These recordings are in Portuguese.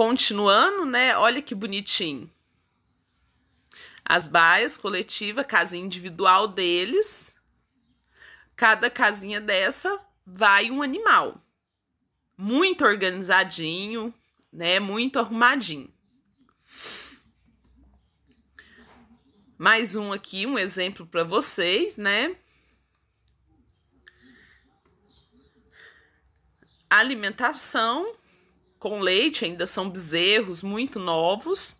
Continuando, né? Olha que bonitinho. As baias coletiva, casa individual deles. Cada casinha dessa vai um animal. Muito organizadinho, né? Muito arrumadinho. Mais um aqui, um exemplo para vocês, né? Alimentação com leite, ainda são bezerros muito novos.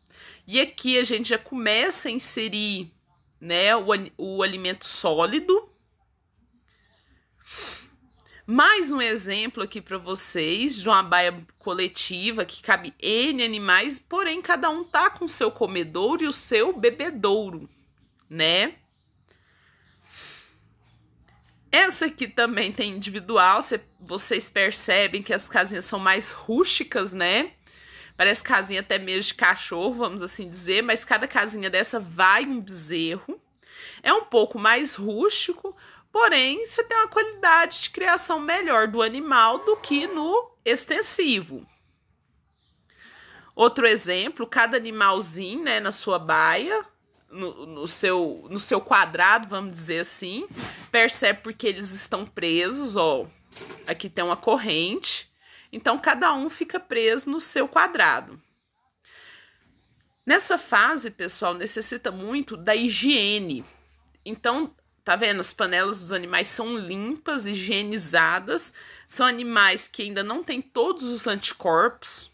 E aqui a gente já começa a inserir né, o, o alimento sólido. Mais um exemplo aqui para vocês de uma baia coletiva que cabe N animais, porém cada um tá com seu comedouro e o seu bebedouro, né? Essa aqui também tem individual, cê, vocês percebem que as casinhas são mais rústicas, né? Parece casinha até mesmo de cachorro, vamos assim dizer, mas cada casinha dessa vai um bezerro. É um pouco mais rústico, porém você tem uma qualidade de criação melhor do animal do que no extensivo. Outro exemplo, cada animalzinho, né, na sua baia, no, no, seu, no seu quadrado, vamos dizer assim, percebe porque eles estão presos, ó. Aqui tem uma corrente. Então, cada um fica preso no seu quadrado. Nessa fase, pessoal, necessita muito da higiene. Então, tá vendo? As panelas dos animais são limpas, higienizadas. São animais que ainda não têm todos os anticorpos,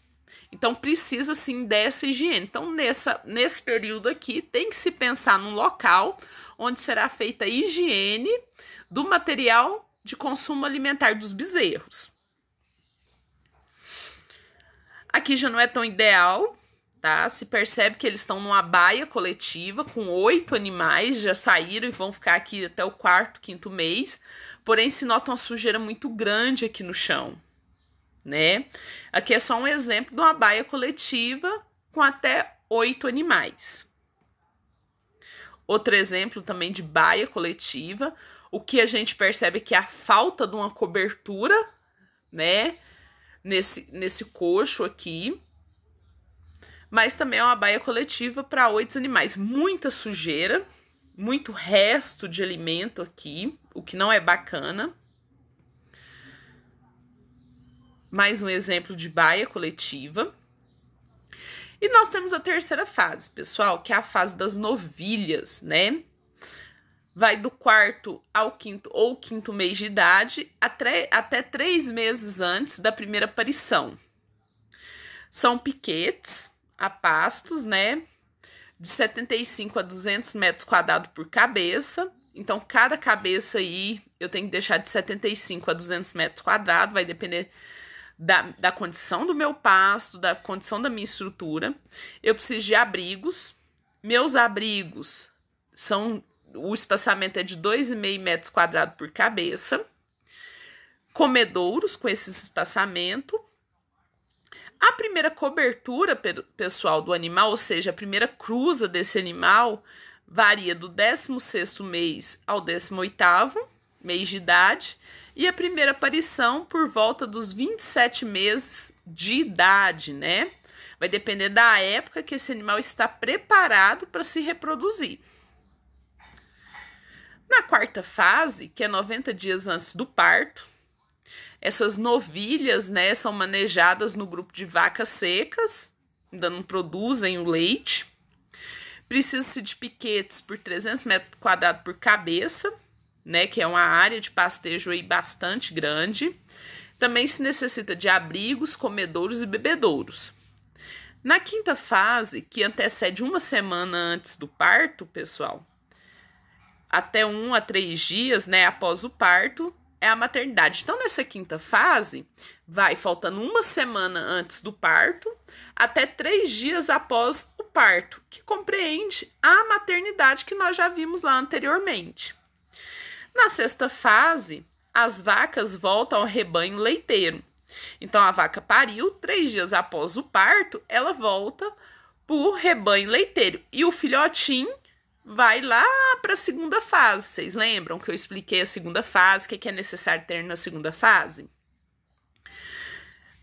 então precisa sim dessa higiene. Então nessa, nesse período aqui tem que se pensar num local onde será feita a higiene do material de consumo alimentar dos bezerros. Aqui já não é tão ideal, tá? Se percebe que eles estão numa baia coletiva com oito animais, já saíram e vão ficar aqui até o quarto, quinto mês. Porém, se nota uma sujeira muito grande aqui no chão, né? Aqui é só um exemplo de uma baia coletiva com até oito animais. Outro exemplo também de baia coletiva, o que a gente percebe que é a falta de uma cobertura, né? Nesse, nesse coxo aqui. Mas também é uma baia coletiva para oito animais. Muita sujeira, muito resto de alimento aqui, o que não é bacana mais um exemplo de baia coletiva. E nós temos a terceira fase, pessoal, que é a fase das novilhas, né? Vai do quarto ao quinto ou quinto mês de idade até, até três meses antes da primeira aparição. São piquetes a pastos, né? De 75 a 200 metros quadrados por cabeça. Então, cada cabeça aí eu tenho que deixar de 75 a 200 metros quadrados, vai depender da, da condição do meu pasto, da condição da minha estrutura. Eu preciso de abrigos. Meus abrigos são. O espaçamento é de 2,5 metros quadrados por cabeça. Comedouros com esse espaçamento. A primeira cobertura pessoal do animal, ou seja, a primeira cruza desse animal, varia do 16 sexto mês ao 18 oitavo mês de idade, e a primeira aparição por volta dos 27 meses de idade, né? Vai depender da época que esse animal está preparado para se reproduzir. Na quarta fase, que é 90 dias antes do parto, essas novilhas, né, são manejadas no grupo de vacas secas, ainda não produzem o leite. Precisa-se de piquetes por 300 metros quadrados por cabeça né, que é uma área de pastejo aí bastante grande. Também se necessita de abrigos, comedouros e bebedouros. Na quinta fase, que antecede uma semana antes do parto, pessoal, até um a três dias, né, após o parto, é a maternidade. Então, nessa quinta fase, vai faltando uma semana antes do parto até três dias após o parto, que compreende a maternidade que nós já vimos lá anteriormente. Na sexta fase, as vacas voltam ao rebanho leiteiro. Então, a vaca pariu, três dias após o parto, ela volta para o rebanho leiteiro. E o filhotinho vai lá para a segunda fase. Vocês lembram que eu expliquei a segunda fase, o é que é necessário ter na segunda fase?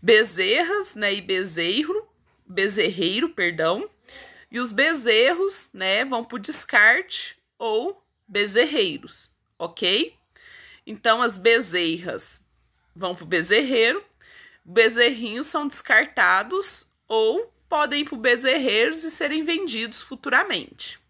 Bezerras né, e bezerro, bezerreiro, perdão. E os bezerros né, vão para o descarte ou bezerreiros ok? Então, as bezerras vão para o bezerreiro, bezerrinhos são descartados ou podem ir para bezerreiros e serem vendidos futuramente.